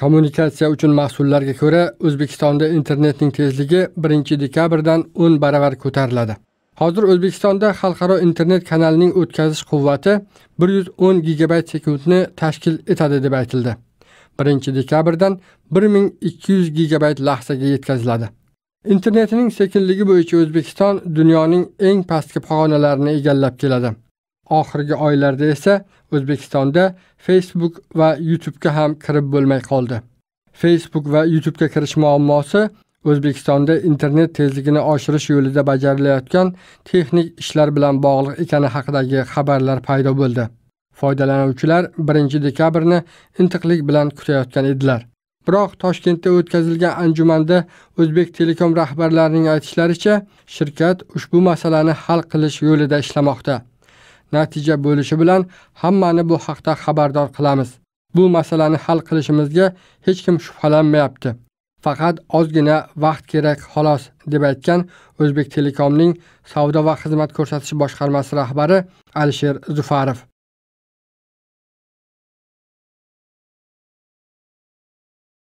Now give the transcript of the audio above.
kommunikatsiya uchun mahsullarga ko'ra o'zbekistonda internetning tezligi birinchi dekabrdan o'n baravar ko'tariladi hozir o'zbekistonda xalqaro internet kanalining o'tkazish quvvati bir yuz o'n gigabayt sekundni tashkil etadi deb aytildi birinchi dekabrdan bir ming ikki yuz gigabayt lahzaga yetkaziladi internetining sekinligi bo'yicha o'zbekiston dunyoning eng pastki pog'onalarini egallab keladi oxirgi oylarda esa o'zbekistonda facebook va youtubega ham kirib bo'lmay qoldi facebook va youtubega kirish muammosi o'zbekistonda internet tezligini oshirish yo'lida bajarilayotgan texnik ishlar bilan bog'liq ekani haqidagi xabarlar paydo bo'ldi foydalanuvchilar birinchi dekabrni intiqlik bilan kutayotgan edilar biroq toshkentda o'tkazilgan anjumanda o'zbek telekom rahbarlarining aytishlaricha shirkat ushbu masalani hal qilish yo'lida ishlamoqda natija bo'lishi bilan hammani bu haqda xabardor qilamiz. Bu masalani hal qilishimizga hech kim shubhalanmayapti. Faqat ozgina vaqt kerak xolos deb aytgan O'zbek Telekomning savdo va xizmat ko'rsatish boshqarmasi rahbari Alisher Zufarov